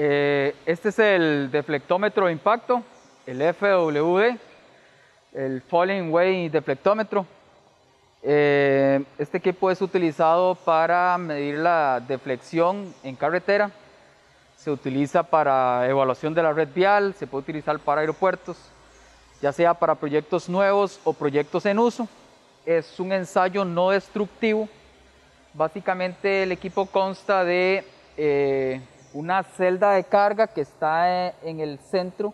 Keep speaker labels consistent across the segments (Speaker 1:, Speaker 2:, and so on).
Speaker 1: Eh, este es el deflectómetro de impacto, el FWD, el Falling Way deflectómetro. Eh, este equipo es utilizado para medir la deflexión en carretera, se utiliza para evaluación de la red vial, se puede utilizar para aeropuertos, ya sea para proyectos nuevos o proyectos en uso. Es un ensayo no destructivo. Básicamente el equipo consta de eh, una celda de carga que está eh, en el centro,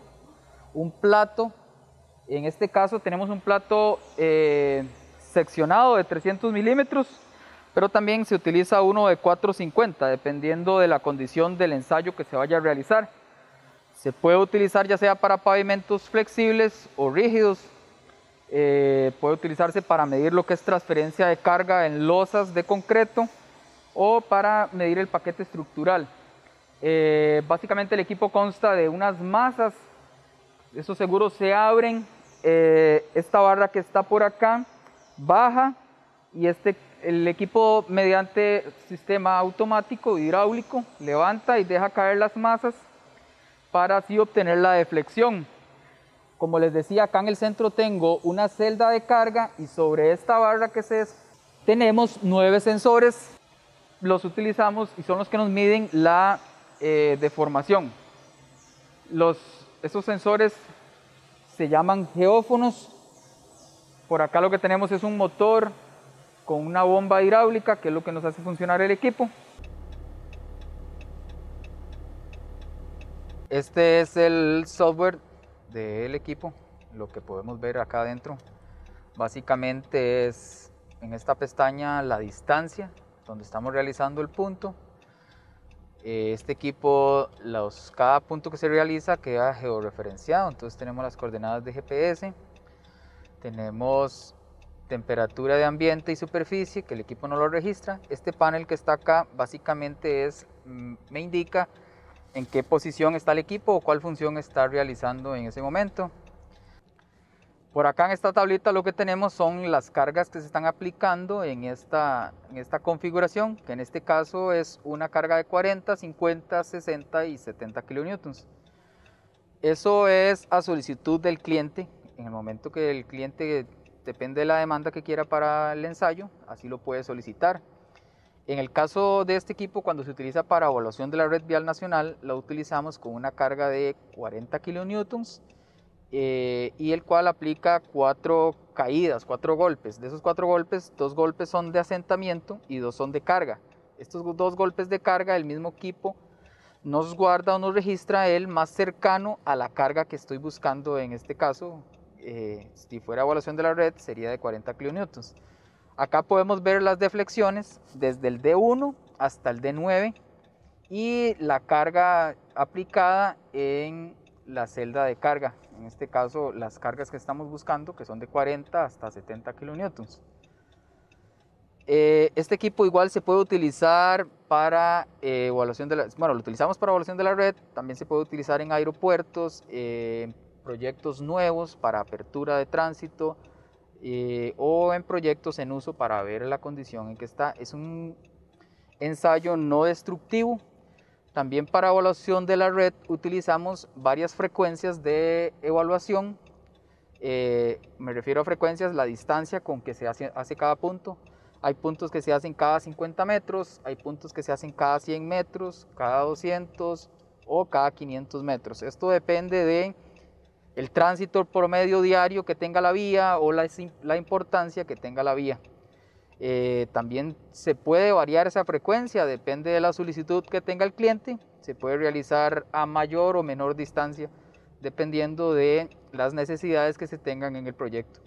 Speaker 1: un plato, en este caso tenemos un plato eh, seccionado de 300 milímetros, pero también se utiliza uno de 450, dependiendo de la condición del ensayo que se vaya a realizar. Se puede utilizar ya sea para pavimentos flexibles o rígidos, eh, puede utilizarse para medir lo que es transferencia de carga en losas de concreto o para medir el paquete estructural. Eh, básicamente el equipo consta de unas masas, esos seguros se abren, eh, esta barra que está por acá baja y este, el equipo mediante sistema automático hidráulico levanta y deja caer las masas para así obtener la deflexión. Como les decía, acá en el centro tengo una celda de carga y sobre esta barra que es, tenemos nueve sensores. Los utilizamos y son los que nos miden la eh, de formación. Los, estos sensores se llaman geófonos. Por acá lo que tenemos es un motor con una bomba hidráulica, que es lo que nos hace funcionar el equipo. Este es el software del equipo, lo que podemos ver acá adentro. Básicamente es en esta pestaña la distancia donde estamos realizando el punto, eh, este equipo, cada punto que se realiza queda georreferenciado, entonces tenemos las coordenadas de GPS, tenemos temperatura de ambiente y superficie, que el equipo no lo registra. Este panel que está acá básicamente es, mm, me indica en qué posición está el equipo o cuál función está realizando en ese momento. Por acá en esta tablita lo que tenemos son las cargas que se están aplicando en esta, en esta configuración, que en este caso es una carga de 40, 50, 60 y 70 kilonewtons. Eso es a solicitud del cliente, en el momento que el cliente depende de la demanda que quiera para el ensayo, así lo puede solicitar. En el caso de este equipo, cuando se utiliza para evaluación de la red vial nacional, la utilizamos con una carga de 40 kilonewtons eh, y el cual aplica cuatro caídas, cuatro golpes. De esos cuatro golpes, dos golpes son de asentamiento y dos son de carga. Estos dos golpes de carga, el mismo equipo nos guarda o nos registra el más cercano a la carga que estoy buscando en este caso. Eh, si fuera evaluación de la red, sería de 40 kN. Acá podemos ver las deflexiones desde el D1 hasta el D9 y la carga aplicada en la celda de carga, en este caso las cargas que estamos buscando, que son de 40 hasta 70 kN. Eh, este equipo igual se puede utilizar para eh, evaluación de la, bueno, lo utilizamos para evaluación de la red, también se puede utilizar en aeropuertos, eh, proyectos nuevos para apertura de tránsito o en proyectos en uso para ver la condición en que está. Es un ensayo no destructivo, también para evaluación de la red utilizamos varias frecuencias de evaluación. Eh, me refiero a frecuencias, la distancia con que se hace, cada punto. Hay puntos que se hacen cada 50 metros, hay puntos que se hacen cada 100 metros, cada 200 o cada 500 metros. Esto depende del tránsito promedio diario que tenga la vía o la importancia que tenga la vía. Eh, también se puede variar esa frecuencia, depende de la solicitud que tenga el cliente. Se puede realizar a mayor o menor distancia, dependiendo de las necesidades que se tengan en el proyecto.